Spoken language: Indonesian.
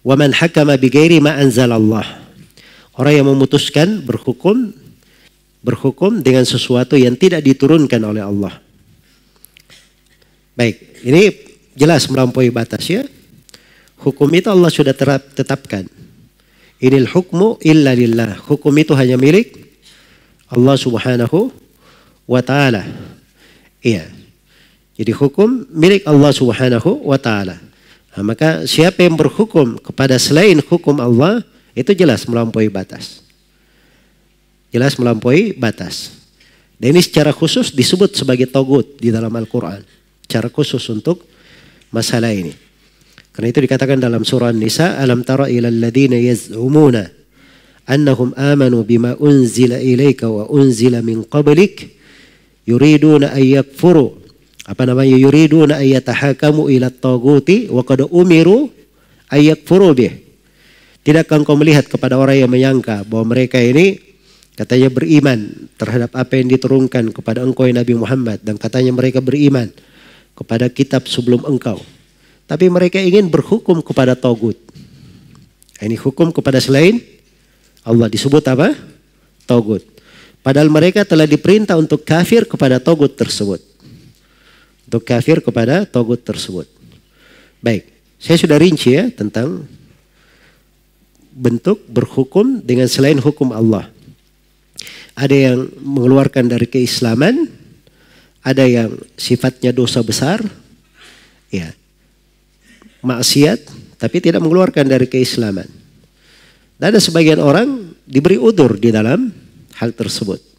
Waman hakama bigairi ma anzalallah. Orang yang memutuskan berhukum berhukum dengan sesuatu yang tidak diturunkan oleh Allah. Baik, ini jelas melampaui batas ya. Hukum itu Allah sudah terap, tetapkan. Inil hukmu illa lillah. Hukum itu hanya milik Allah Subhanahu wa taala. Iya. Jadi hukum milik Allah Subhanahu wa taala. Nah, maka siapa yang berhukum kepada selain hukum Allah itu jelas melampaui batas. Jelas melampaui batas. Dan ini secara khusus disebut sebagai togut di dalam Al-Quran. Secara khusus untuk masalah ini. Karena itu dikatakan dalam surah Nisa, Alam tara ilal ladhina yaz'umuna annahum amanu bima unzila ilaika wa unzila min qablik yuriduna an yakfuru apa namanya na ayyatahakamu ila taguti wa qad umiru ayyakfuru bih. akan engkau melihat kepada orang yang menyangka bahwa mereka ini katanya beriman terhadap apa yang diturunkan kepada engkau ya Nabi Muhammad dan katanya mereka beriman kepada kitab sebelum engkau. Tapi mereka ingin berhukum kepada togut. Ini hukum kepada selain Allah disebut apa? Togut. Padahal mereka telah diperintah untuk kafir kepada togut tersebut untuk kafir kepada togut tersebut. Baik, saya sudah rinci ya tentang bentuk berhukum dengan selain hukum Allah. Ada yang mengeluarkan dari keislaman, ada yang sifatnya dosa besar, ya maksiat, tapi tidak mengeluarkan dari keislaman. Dan ada sebagian orang diberi udur di dalam hal tersebut.